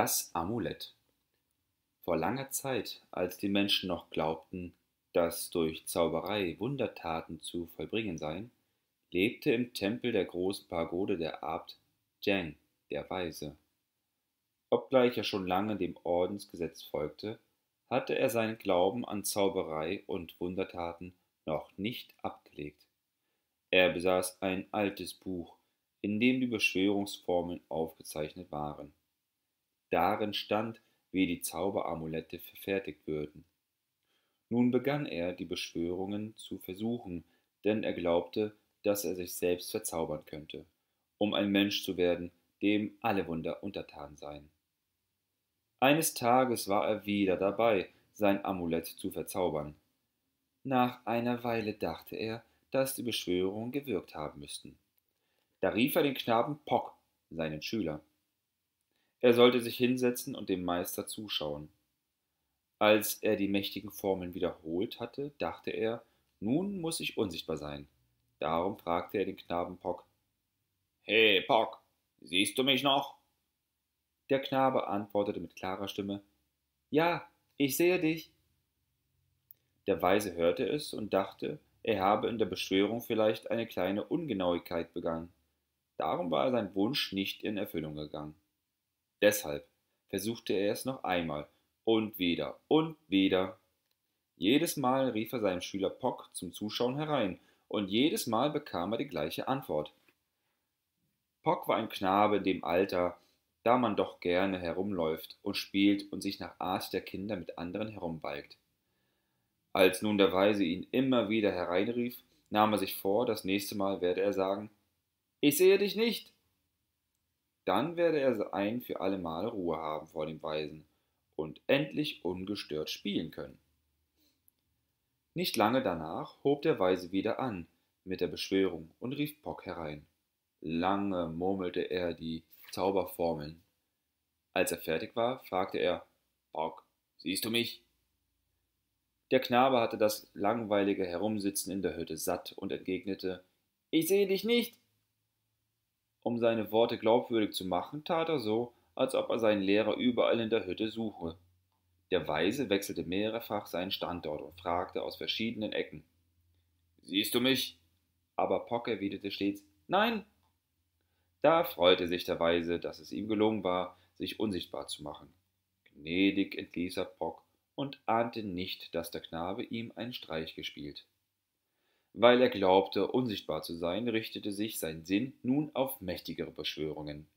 Das Amulett. Vor langer Zeit, als die Menschen noch glaubten, dass durch Zauberei Wundertaten zu vollbringen seien, lebte im Tempel der großen Pagode der Abt Zheng, der Weise. Obgleich er schon lange dem Ordensgesetz folgte, hatte er seinen Glauben an Zauberei und Wundertaten noch nicht abgelegt. Er besaß ein altes Buch, in dem die Beschwörungsformeln aufgezeichnet waren darin stand, wie die Zauberamulette verfertigt würden. Nun begann er, die Beschwörungen zu versuchen, denn er glaubte, dass er sich selbst verzaubern könnte, um ein Mensch zu werden, dem alle Wunder untertan seien. Eines Tages war er wieder dabei, sein Amulett zu verzaubern. Nach einer Weile dachte er, dass die Beschwörungen gewirkt haben müssten. Da rief er den Knaben Pock, seinen Schüler, er sollte sich hinsetzen und dem Meister zuschauen. Als er die mächtigen Formeln wiederholt hatte, dachte er, nun muss ich unsichtbar sein. Darum fragte er den Knaben Pock. Hey, Pock, siehst du mich noch? Der Knabe antwortete mit klarer Stimme. Ja, ich sehe dich. Der Weise hörte es und dachte, er habe in der Beschwörung vielleicht eine kleine Ungenauigkeit begangen. Darum war sein Wunsch nicht in Erfüllung gegangen. Deshalb versuchte er es noch einmal und wieder und wieder. Jedes Mal rief er seinen Schüler Pock zum Zuschauen herein, und jedes Mal bekam er die gleiche Antwort. Pock war ein Knabe in dem Alter, da man doch gerne herumläuft und spielt und sich nach Art der Kinder mit anderen herumbalgt. Als nun der Weise ihn immer wieder hereinrief, nahm er sich vor, das nächste Mal werde er sagen Ich sehe dich nicht, dann werde er ein für alle Mal Ruhe haben vor dem Weisen und endlich ungestört spielen können. Nicht lange danach hob der Weise wieder an mit der Beschwörung und rief Pock herein. Lange murmelte er die Zauberformeln. Als er fertig war, fragte er: Pock, siehst du mich? Der Knabe hatte das langweilige Herumsitzen in der Hütte satt und entgegnete: Ich sehe dich nicht, um seine Worte glaubwürdig zu machen, tat er so, als ob er seinen Lehrer überall in der Hütte suche. Der Weise wechselte mehrfach seinen Standort und fragte aus verschiedenen Ecken. Siehst du mich? Aber Pock erwiderte stets Nein. Da freute sich der Weise, dass es ihm gelungen war, sich unsichtbar zu machen. Gnädig entließ er Pock und ahnte nicht, dass der Knabe ihm einen Streich gespielt. Weil er glaubte, unsichtbar zu sein, richtete sich sein Sinn nun auf mächtigere Beschwörungen.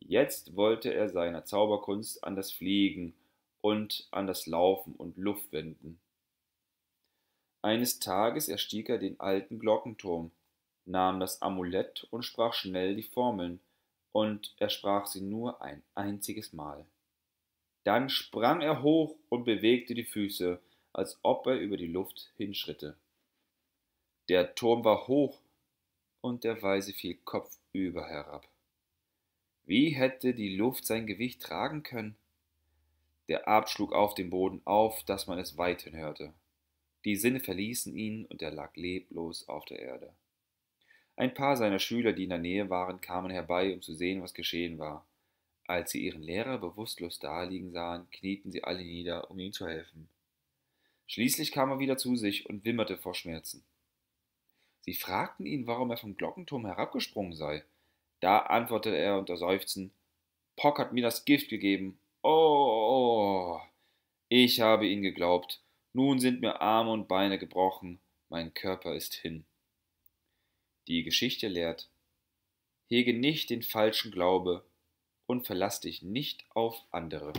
Jetzt wollte er seiner Zauberkunst an das Fliegen und an das Laufen und Luft wenden. Eines Tages erstieg er den alten Glockenturm, nahm das Amulett und sprach schnell die Formeln, und er sprach sie nur ein einziges Mal. Dann sprang er hoch und bewegte die Füße, als ob er über die Luft hinschritte. Der Turm war hoch und der Weise fiel kopfüber herab. Wie hätte die Luft sein Gewicht tragen können? Der Abt schlug auf den Boden auf, dass man es weithin hörte. Die Sinne verließen ihn und er lag leblos auf der Erde. Ein paar seiner Schüler, die in der Nähe waren, kamen herbei, um zu sehen, was geschehen war. Als sie ihren Lehrer bewusstlos daliegen sahen, knieten sie alle nieder, um ihm zu helfen. Schließlich kam er wieder zu sich und wimmerte vor Schmerzen. Sie fragten ihn, warum er vom Glockenturm herabgesprungen sei. Da antwortete er unter Seufzen Pock hat mir das Gift gegeben. Oh, oh, ich habe ihn geglaubt. Nun sind mir Arme und Beine gebrochen, mein Körper ist hin. Die Geschichte lehrt, hege nicht den falschen Glaube und verlass dich nicht auf andere.